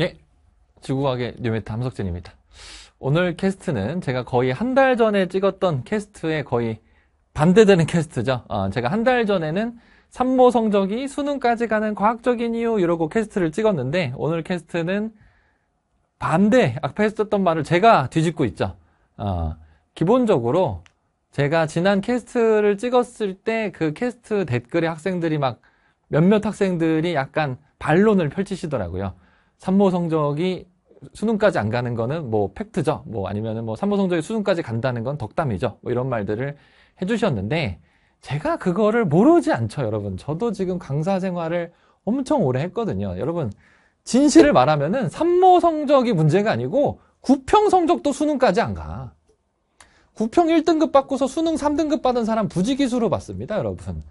예, 지구과학의 뉴메트 함석진입니다. 오늘 캐스트는 제가 거의 한 달 전에 찍었던 캐스트에 거의 반대되는 캐스트죠. 어, 제가 한 달 전에는 산모 성적이 수능까지 가는 과학적인 이유 이러고 캐스트를 찍었는데 오늘 캐스트는 반대, 앞에 었던 말을 제가 뒤집고 있죠. 어, 기본적으로 제가 지난 캐스트를 찍었을 때 그 캐스트 댓글에 학생들이 막 몇몇 학생들이 약간 반론을 펼치시더라고요. 산모 성적이 수능까지 안 가는 거는 뭐 팩트죠. 뭐 아니면은 뭐 산모 성적이 수능까지 간다는 건 덕담이죠. 뭐 이런 말들을 해주셨는데 제가 그거를 모르지 않죠, 여러분. 저도 지금 강사 생활을 엄청 오래 했거든요. 여러분 진실을 말하면은 산모 성적이 문제가 아니고 구평 성적도 수능까지 안 가. 구평 1등급 받고서 수능 3등급 받은 사람 부지기수로 봤습니다, 여러분.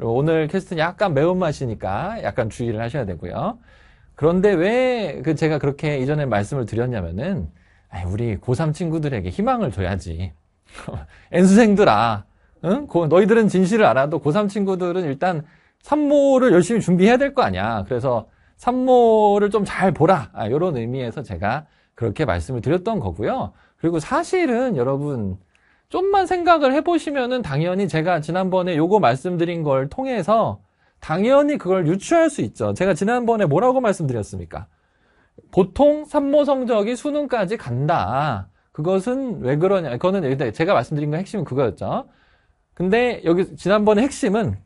오늘 캐스트는 약간 매운맛이니까 약간 주의를 하셔야 되고요. 그런데 왜 그 제가 그렇게 이전에 말씀을 드렸냐면은 우리 고3 친구들에게 희망을 줘야지. 엔수생들아 응? 너희들은 진실을 알아도 고3 친구들은 일단 산모를 열심히 준비해야 될 거 아니야. 그래서 산모를 좀 잘 보라. 아, 이런 의미에서 제가 그렇게 말씀을 드렸던 거고요. 그리고 사실은 여러분 좀만 생각을 해보시면은 당연히 제가 지난번에 요거 말씀드린 걸 통해서 당연히 그걸 유추할 수 있죠. 제가 지난번에 뭐라고 말씀드렸습니까? 보통 산모 성적이 수능까지 간다. 그것은 왜 그러냐. 그거는 일단 제가 말씀드린 건 핵심은 그거였죠. 근데 여기 지난번에 핵심은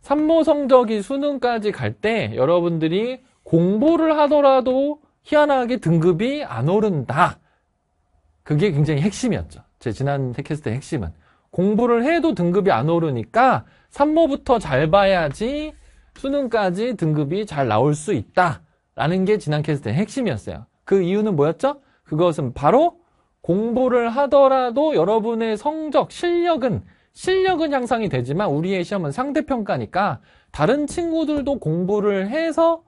산모 성적이 수능까지 갈 때 여러분들이 공부를 하더라도 희한하게 등급이 안 오른다. 그게 굉장히 핵심이었죠. 제 지난 캐스트의 핵심은. 공부를 해도 등급이 안 오르니까 산모부터 잘 봐야지 수능까지 등급이 잘 나올 수 있다라는 게 지난 캐스트의 핵심이었어요. 그 이유는 뭐였죠? 그것은 바로 공부를 하더라도 여러분의 성적, 실력은 실력은 향상이 되지만 우리의 시험은 상대평가니까 다른 친구들도 공부를 해서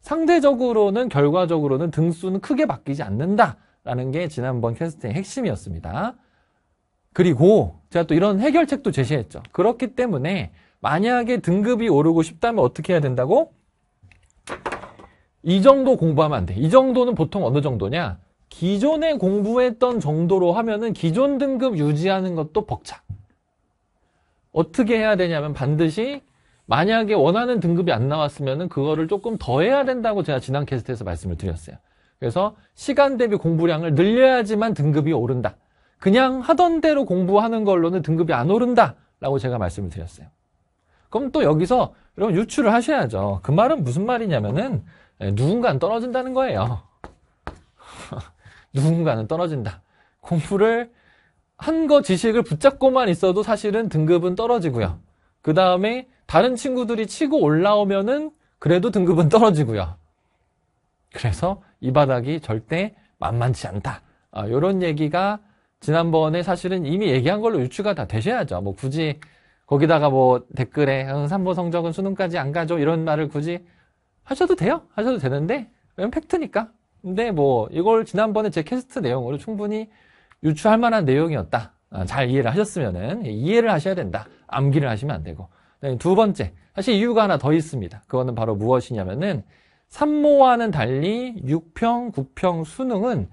상대적으로는 결과적으로는 등수는 크게 바뀌지 않는다라는 게 지난번 캐스트의 핵심이었습니다. 그리고 제가 또 이런 해결책도 제시했죠. 그렇기 때문에 만약에 등급이 오르고 싶다면 어떻게 해야 된다고? 이 정도 공부하면 안 돼. 이 정도는 보통 어느 정도냐? 기존에 공부했던 정도로 하면은 기존 등급 유지하는 것도 벅차. 어떻게 해야 되냐면 반드시 만약에 원하는 등급이 안 나왔으면은 그거를 조금 더 해야 된다고 제가 지난 캐스트에서 말씀을 드렸어요. 그래서 시간 대비 공부량을 늘려야지만 등급이 오른다. 그냥 하던 대로 공부하는 걸로는 등급이 안 오른다 라고 제가 말씀을 드렸어요. 그럼 또 여기서 여러분 유추를 하셔야죠. 그 말은 무슨 말이냐면은 예, 누군가는 떨어진다는 거예요. 누군가는 떨어진다. 공부를 한 거 지식을 붙잡고만 있어도 사실은 등급은 떨어지고요. 그 다음에 다른 친구들이 치고 올라오면은 그래도 등급은 떨어지고요. 그래서 이 바닥이 절대 만만치 않다. 이런 아, 얘기가 지난번에 사실은 이미 얘기한 걸로 유추가 다 되셔야죠. 뭐 굳이 거기다가 뭐 댓글에 삼보 성적은 수능까지 안 가죠. 이런 말을 굳이 하셔도 돼요. 하셔도 되는데 왜냐면 팩트니까. 근데 뭐 이걸 지난번에 제 캐스트 내용으로 충분히 유추할 만한 내용이었다. 아, 잘 이해를 하셨으면은 이해를 하셔야 된다. 암기를 하시면 안 되고. 네, 두 번째. 사실 이유가 하나 더 있습니다. 그거는 바로 무엇이냐면은 삼모와는 달리 6평, 9평 수능은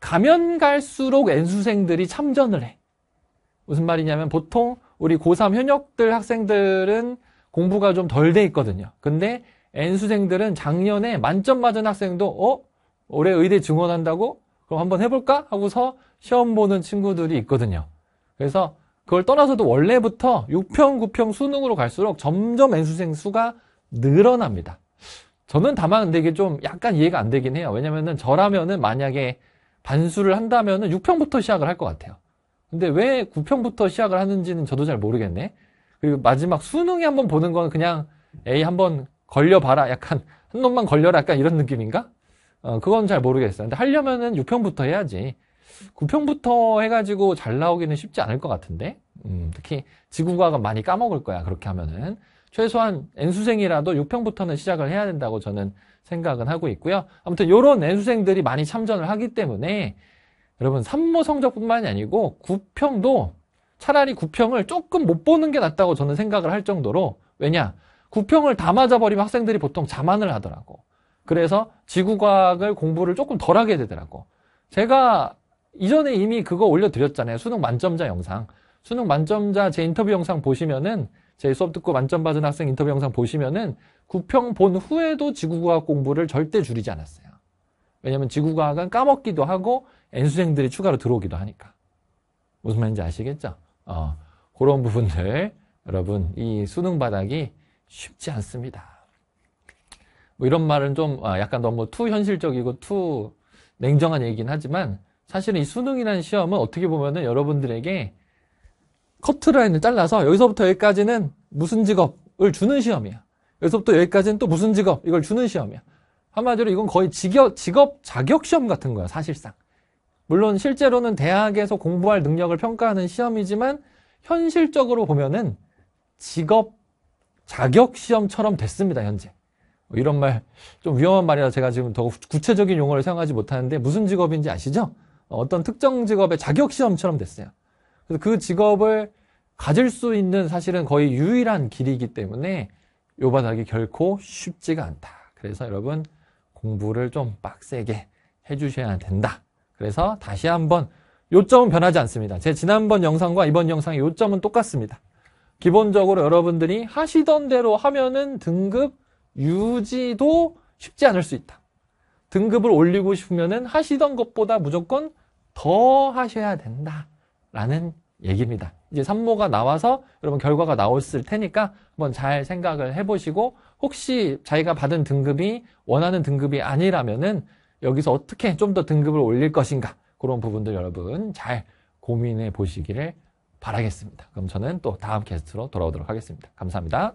가면 갈수록 N수생들이 참전을 해. 무슨 말이냐면 보통 우리 고3 현역들 학생들은 공부가 좀 덜 돼 있거든요. 근데 N수생들은 작년에 만점 맞은 학생도 어? 올해 의대 증원한다고? 그럼 한번 해볼까? 하고서 시험 보는 친구들이 있거든요. 그래서 그걸 떠나서도 원래부터 6평, 9평 수능으로 갈수록 점점 N수생 수가 늘어납니다. 저는 다만 근데 이게 좀 약간 이해가 안 되긴 해요. 왜냐면은 저라면은 만약에 반수를 한다면 은 6평부터 시작을 할 것 같아요. 근데 왜 9평부터 시작을 하는지는 저도 잘 모르겠네. 그리고 마지막 수능에 한 번 보는 건 그냥 에이 한 번 걸려봐라. 약간 한 놈만 걸려라. 약간 이런 느낌인가? 어, 그건 잘 모르겠어요. 근데 하려면은 6평부터 해야지. 9평부터 해가지고 잘 나오기는 쉽지 않을 것 같은데. 음, 특히 지구과학은 많이 까먹을 거야. 그렇게 하면은. 최소한 N수생이라도 6평부터는 시작을 해야 된다고 저는 생각은 하고 있고요. 아무튼 이런 내수생들이 많이 참전을 하기 때문에 여러분 산모 성적뿐만이 아니고 구평도 차라리 구평을 조금 못 보는 게 낫다고 저는 생각을 할 정도로 왜냐 구평을 다 맞아버리면 학생들이 보통 자만을 하더라고. 그래서 지구과학을 공부를 조금 덜 하게 되더라고. 제가 이전에 이미 그거 올려드렸잖아요. 수능 만점자 영상. 수능 만점자 제 인터뷰 영상 보시면은 제 수업 듣고 만점 받은 학생 인터뷰 영상 보시면은 구평 본 후에도 지구과학 공부를 절대 줄이지 않았어요. 왜냐하면 지구과학은 까먹기도 하고 N수생들이 추가로 들어오기도 하니까. 무슨 말인지 아시겠죠? 어, 그런 부분들 여러분 이 수능 바닥이 쉽지 않습니다. 뭐 이런 말은 좀 아, 약간 너무 투 현실적이고 투 냉정한 얘기긴 하지만 사실은 이 수능이라는 시험은 어떻게 보면은 여러분들에게 커트라인을 잘라서 여기서부터 여기까지는 무슨 직업을 주는 시험이야. 여기서부터 여기까지는 또 무슨 직업 이걸 주는 시험이야. 한마디로 이건 거의 직업, 직업 자격 시험 같은 거야 사실상. 물론 실제로는 대학에서 공부할 능력을 평가하는 시험이지만 현실적으로 보면은 직업 자격 시험처럼 됐습니다 현재. 뭐 이런 말 좀 위험한 말이라 제가 지금 더 구체적인 용어를 사용하지 못하는데 무슨 직업인지 아시죠? 어떤 특정 직업의 자격 시험처럼 됐어요. 그래서 그 직업을 가질 수 있는 사실은 거의 유일한 길이기 때문에 요 바닥이 결코 쉽지가 않다. 그래서 여러분 공부를 좀 빡세게 해주셔야 된다. 그래서 다시 한번 요점은 변하지 않습니다. 제 지난번 영상과 이번 영상의 요점은 똑같습니다. 기본적으로 여러분들이 하시던 대로 하면은 등급 유지도 쉽지 않을 수 있다. 등급을 올리고 싶으면은 하시던 것보다 무조건 더 하셔야 된다. 라는 얘기입니다. 이제 산모가 나와서 여러분 결과가 나왔을 테니까 한번 잘 생각을 해보시고 혹시 자기가 받은 등급이 원하는 등급이 아니라면은 여기서 어떻게 좀 더 등급을 올릴 것인가 그런 부분들 여러분 잘 고민해 보시기를 바라겠습니다. 그럼 저는 또 다음 게스트로 돌아오도록 하겠습니다. 감사합니다.